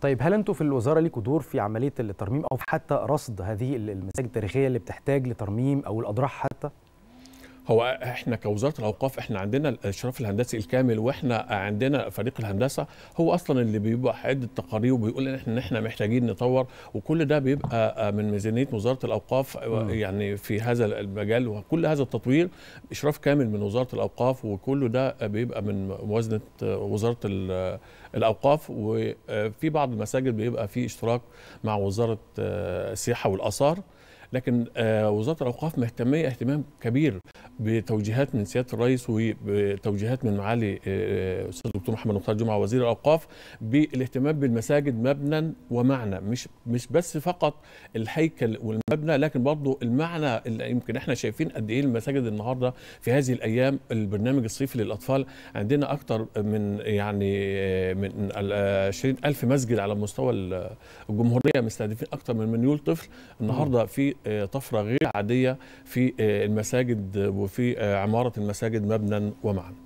طيب هل انتم في الوزاره ليكوا دور في عمليه الترميم او حتى رصد هذه المساجد التاريخيه اللي بتحتاج لترميم او الاضراح حتى؟ هو احنا كوزاره الاوقاف احنا عندنا الاشراف الهندسي الكامل واحنا عندنا فريق الهندسه هو اصلا اللي بيبقى حد التقارير وبيقول ان احنا احنا محتاجين نطور وكل ده بيبقى من ميزانيه وزاره الاوقاف آه، يعني في هذا المجال وكل هذا التطوير اشراف كامل من وزاره الاوقاف وكل ده بيبقى من موازنه وزاره الاوقاف وفي بعض المساجد بيبقى في اشتراك مع وزاره آه، السياحه والاثار لكن آه، وزاره الاوقاف مهتميه اهتمام كبير بتوجيهات من سياده الرئيس وبتوجيهات من معالي الاستاذ آه، آه، الدكتور محمد مختار جمعه وزير الاوقاف بالاهتمام بالمساجد مبنى ومعنى مش مش بس فقط الهيكل والمبنى لكن برضه المعنى اللي يمكن احنا شايفين قد ايه المساجد النهارده في هذه الايام البرنامج الصيفي للاطفال عندنا اكثر من يعني من 20000 مسجد على مستوى الجمهورية مستهدفين أكثر من مليون طفل النهاردة في طفره غير عاديه في المساجد وفي عماره المساجد مبنى ومعنى